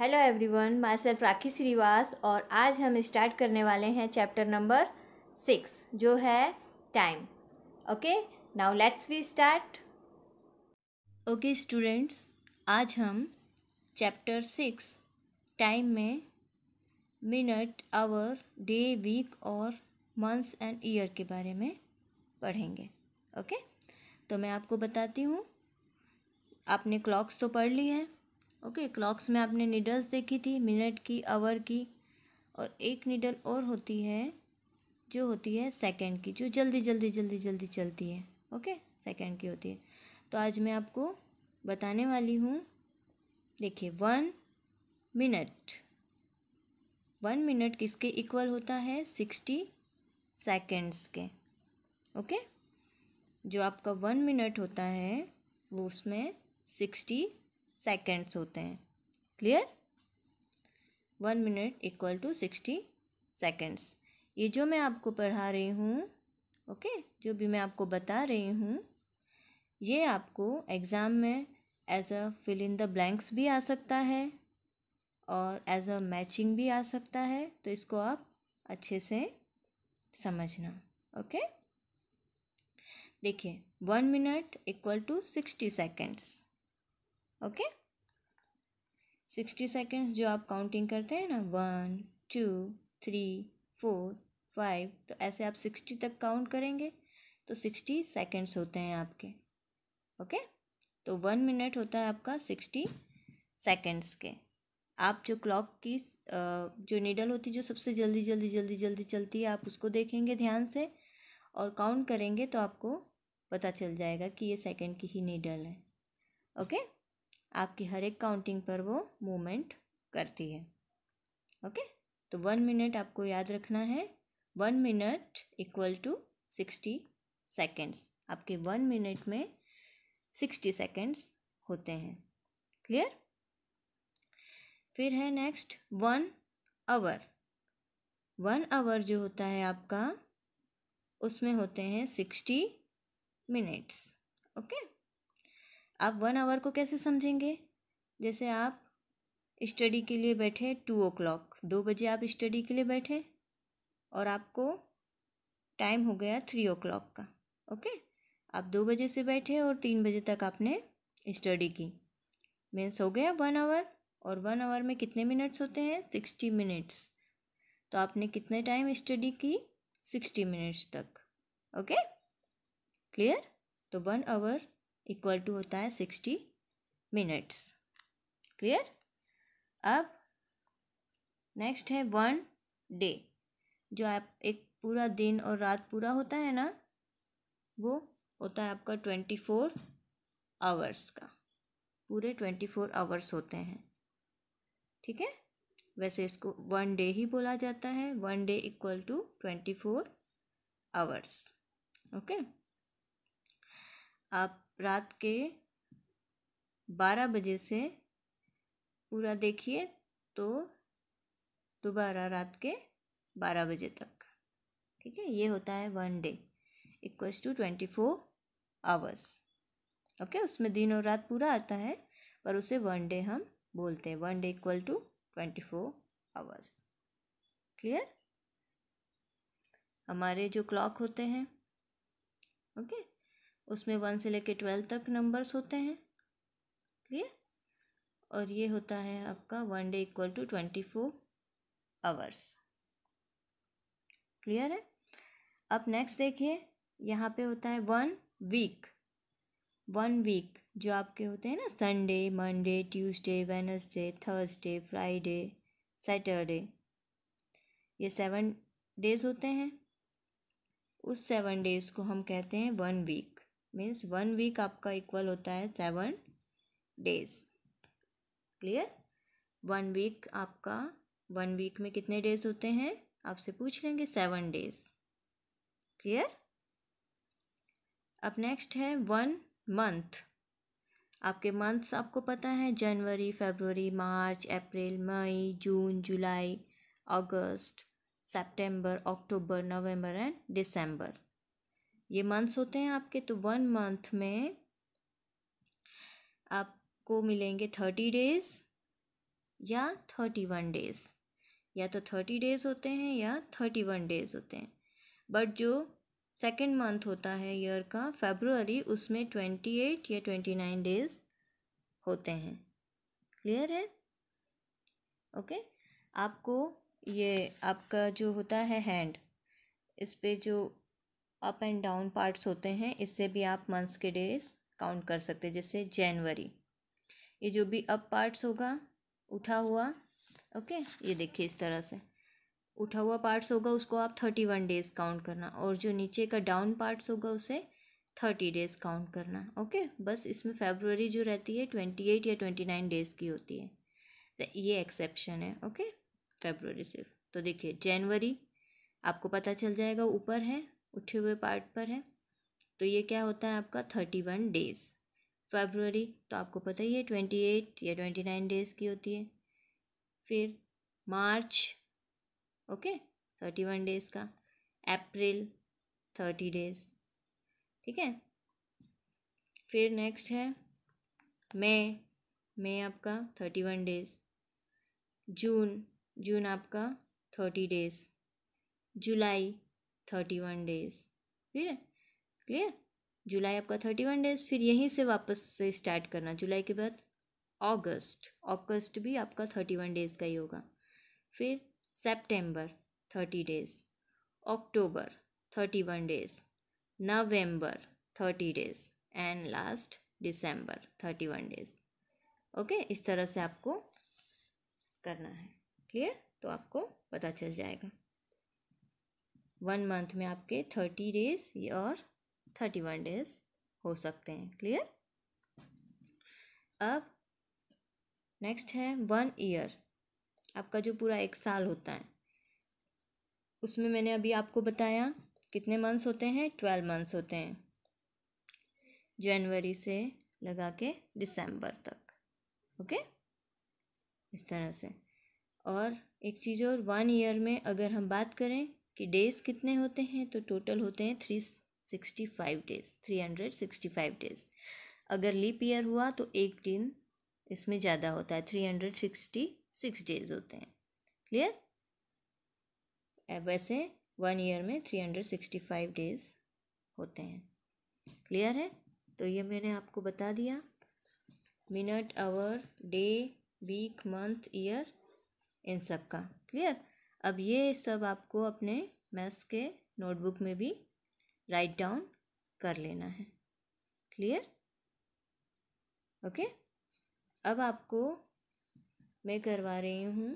Hello everyone myself Rakhi Shrivas और आज हम स्टार्ट करने वाले हैं चैप्टर नंबर सिक्स जो है time okay now let's we start okay students आज हम चैप्टर सिक्स टाइम में मिनट आवर डे वीक और मंथ्स एंड ईयर के बारे में पढ़ेंगे ओके okay? तो मैं आपको बताती हूँ आपने क्लॉक्स तो पढ़ ली है ओके क्लॉक्स में आपने निडल्स देखी थी मिनट की आवर की और एक निडल और होती है जो होती है सेकंड की जो जल्दी जल्दी जल्दी जल्दी चलती है ओके सेकंड की होती है तो आज मैं आपको बताने वाली हूँ देखिए वन मिनट वन मिनट किसके इक्वल होता है सिक्सटी सेकंड्स के ओके जो आपका वन मिनट होता है वो उसमें सिक्सटी सेकेंड्स होते हैं clear one minute equal to sixty seconds ये जो मैं आपको पढ़ा रही हूँ ओके okay? जो भी मैं आपको बता रही हूँ ये आपको एग्ज़ाम में as a fill in the blanks भी आ सकता है और एज अ मैचिंग भी आ सकता है तो इसको आप अच्छे से समझना ओके देखिए one minute equal to sixty seconds okay sixty seconds जो आप काउंटिंग करते हैं ना one two three four five तो ऐसे आप सिक्सटी तक काउंट करेंगे तो सिक्सटी सेकेंड्स होते हैं आपके ओके तो वन मिनट होता है आपका सिक्सटी सेकेंड्स के आप जो क्लॉक की जो नीडल होती है जो सबसे जल्दी जल्दी जल्दी जल्दी चलती है आप उसको देखेंगे ध्यान से और काउंट करेंगे तो आपको पता चल जाएगा कि ये सेकेंड की ही नीडल है ओके आपकी हर एक काउंटिंग पर वो मूवमेंट करती है ओके तो वन मिनट आपको याद रखना है one minute equal to sixty seconds आपके वन मिनट में सिक्सटी सेकेंड्स होते हैं क्लियर फिर है next one hour one hour जो होता है आपका उसमें होते हैं सिक्सटी मिनट्स ओके okay? आप वन आवर को कैसे समझेंगे जैसे आप स्टडी के लिए बैठे टू ओ क्लॉक दो बजे आप स्टडी के लिए बैठे और आपको टाइम हो गया थ्री ओ क्लॉक का ओके आप दो बजे से बैठे और तीन बजे तक आपने स्टडी की मीन्स हो गया वन आवर और वन आवर में कितने मिनट्स होते हैं सिक्सटी मिनट्स तो आपने कितने टाइम स्टडी की सिक्सटी मिनट्स तक ओके क्लियर तो वन आवर इक्वल टू होता है सिक्सटी मिनट्स क्लियर अब नेक्स्ट है वन डे जो आप एक पूरा दिन और रात पूरा होता है ना वो होता है आपका ट्वेंटी फोर आवर्स का पूरे ट्वेंटी फोर आवर्स होते हैं ठीक है वैसे इसको वन डे ही बोला जाता है one day equal to twenty four hours okay आप रात के बारह बजे से पूरा देखिए तो दोबारा रात के बारह बजे तक ठीक है ये होता है one day equals to twenty four hours okay उसमें दिन और रात पूरा आता है पर उसे वन डे हम बोलते हैं one day equal to twenty four hours clear हमारे जो क्लॉक होते हैं ओके okay? उसमें वन से लेके ट्वेल्व तक नंबर्स होते हैं क्लियर और ये होता है आपका one day equal to twenty four hours clear है अब नेक्स्ट देखिए यहाँ पे होता है वन वीक वन वीक जो आपके होते हैं ना Sunday Monday Tuesday Wednesday Thursday Friday Saturday ये सेवन डेज होते हैं उस सेवन डेज को हम कहते हैं one week means one week आपका इक्वल होता है seven days clear one week आपका वन वीक में कितने डेज होते हैं आपसे पूछ लेंगे सेवन डेज क्लियर अब नेक्स्ट है वन मंथ आपके मंथ्स आपको पता है जनवरी फरवरी मार्च अप्रैल मई जून जुलाई अगस्त सितंबर अक्टूबर नवंबर एंड दिसंबर ये मंथ्स होते हैं आपके तो वन मंथ में आपको मिलेंगे थर्टी डेज़ या थर्टी वन डेज़ या तो थर्टी डेज़ होते हैं या थर्टी वन डेज़ होते हैं बट जो सेकेंड मंथ होता है ईयर का फेब्रुअरी उसमें ट्वेंटी एट या ट्वेंटी नाइन डेज़ होते हैं क्लियर है ओके okay? आपको ये आपका जो होता है हैंड इस पर जो अप एंड डाउन पार्ट्स होते हैं इससे भी आप मंथ्स के डेज काउंट कर सकते हैं जैसे जनवरी ये जो भी अप पार्ट्स होगा उठा हुआ ओके ये देखिए इस तरह से उठा हुआ पार्ट्स होगा उसको आप थर्टी वन डेज़ काउंट करना और जो नीचे का डाउन पार्ट्स होगा उसे थर्टी डेज़ काउंट करना ओके बस इसमें फेबररी जो रहती है ट्वेंटी एट या ट्वेंटी नाइन डेज़ की होती है तो ये एक्सेप्शन है ओके फेबररी सिर्फ तो देखिए जनवरी आपको पता चल जाएगा ऊपर है उठे हुए पार्ट पर है तो ये क्या होता है आपका थर्टी वन डेज़ फेबररी तो आपको पता ही है ट्वेंटी एट या ट्वेंटी नाइन डेज़ की होती है फिर March okay thirty one days का अप्रैल थर्टी डेज़ ठीक है फिर नेक्स्ट है मई मई आपका thirty one days June June आपका thirty days July thirty one days ठीक है क्लियर जुलाई आपका थर्टी वन डेज फिर यहीं से वापस से स्टार्ट करना जुलाई के बाद अगस्त अगस्त भी आपका थर्टी वन डेज का ही होगा फिर September thirty days October thirty one days November thirty days and last December thirty one days okay इस तरह से आपको करना है क्लियर तो आपको पता चल जाएगा वन मंथ में आपके थर्टी डेज और थर्टी वन डेज हो सकते हैं क्लियर अब नेक्स्ट है वन ईयर आपका जो पूरा एक साल होता है उसमें मैंने अभी आपको बताया कितने मंथ्स होते हैं ट्वेल्व मंथ्स होते हैं जनवरी से लगा के दिसंबर तक ओके इस तरह से और एक चीज़ और वन ईयर में अगर हम बात करें कि डेज़ कितने होते हैं तो टोटल होते हैं three sixty five days three hundred sixty five days अगर लीप ईयर हुआ तो एक दिन इसमें ज़्यादा होता है three hundred sixty six days होते हैं क्लियर वैसे वन ईयर में three hundred sixty five days होते हैं क्लियर है तो ये मैंने आपको बता दिया minute hour day week month year इन सब का क्लियर अब ये सब आपको अपने मैथ्स के नोटबुक में भी राइट डाउन कर लेना है क्लियर ओके अब आपको मैं करवा रही हूँ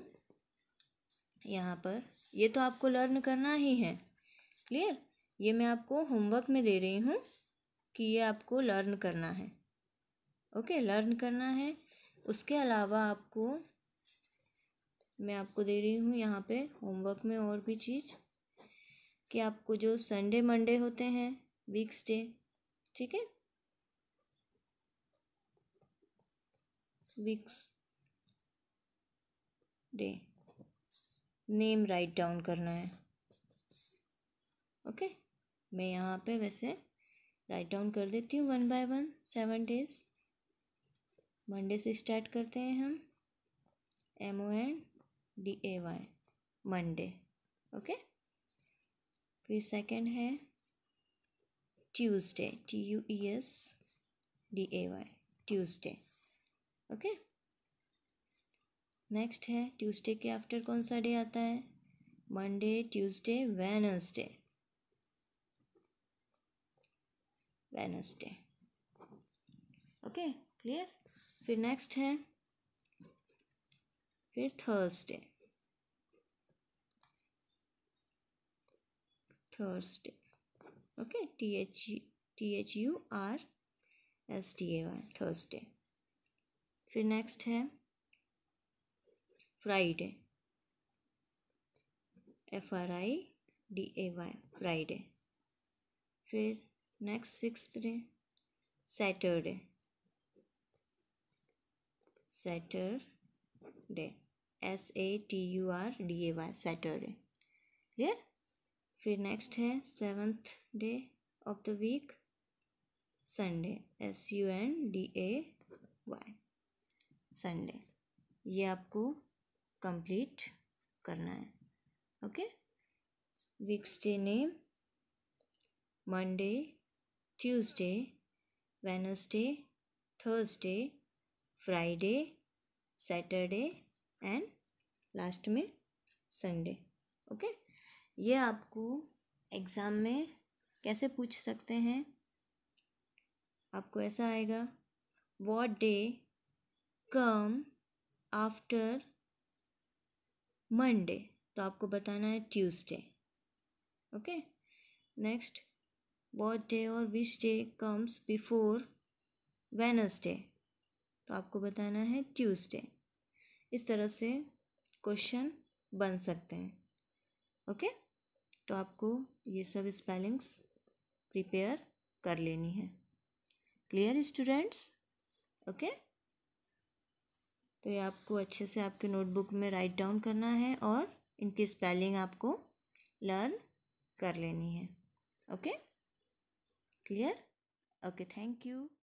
यहाँ पर ये तो आपको लर्न करना ही है क्लियर ये मैं आपको होमवर्क में दे रही हूँ कि ये आपको लर्न करना है ओके लर्न करना है उसके अलावा आपको मैं आपको दे रही हूँ यहाँ पे होमवर्क में और भी चीज़ कि आपको जो संडे मंडे होते हैं वीक्स डे ठीक है weeks day name write down करना है ओके मैं यहाँ पे वैसे राइट डाउन कर देती हूँ one by one seven days Monday से स्टार्ट करते हैं हम M O N D A Y Monday okay फिर सेकंड है Tuesday T U E S D A Y Tuesday okay next है ट्यूसडे के आफ्टर कौन सा डे आता है Monday Tuesday Wednesday Wednesday okay clear फिर नेक्स्ट है फिर Thursday Thursday okay T H T H U R S D A Y Thursday फिर नेक्स्ट है Friday F R I D A Y Friday फिर next six day Saturday Saturday S A T U R D A Y Saturday clear फिर next है seventh day of the week Sunday S U N D A Y Sunday ये आपको complete करना है okay weeks day name Monday Tuesday Wednesday Thursday Friday Saturday and last में Sunday okay ये आपको exam में कैसे पूछ सकते हैं आपको ऐसा आएगा what day come after Monday तो आपको बताना है Tuesday okay next what day और which day comes before Wednesday तो आपको बताना है ट्यूसडे इस तरह से क्वेश्चन बन सकते हैं ओके तो आपको ये सब स्पेलिंग्स प्रिपेयर कर लेनी है क्लियर स्टूडेंट्स ओके तो ये आपको अच्छे से आपके नोटबुक में राइट डाउन करना है और इनकी स्पेलिंग आपको लर्न कर लेनी है okay clear okay thank you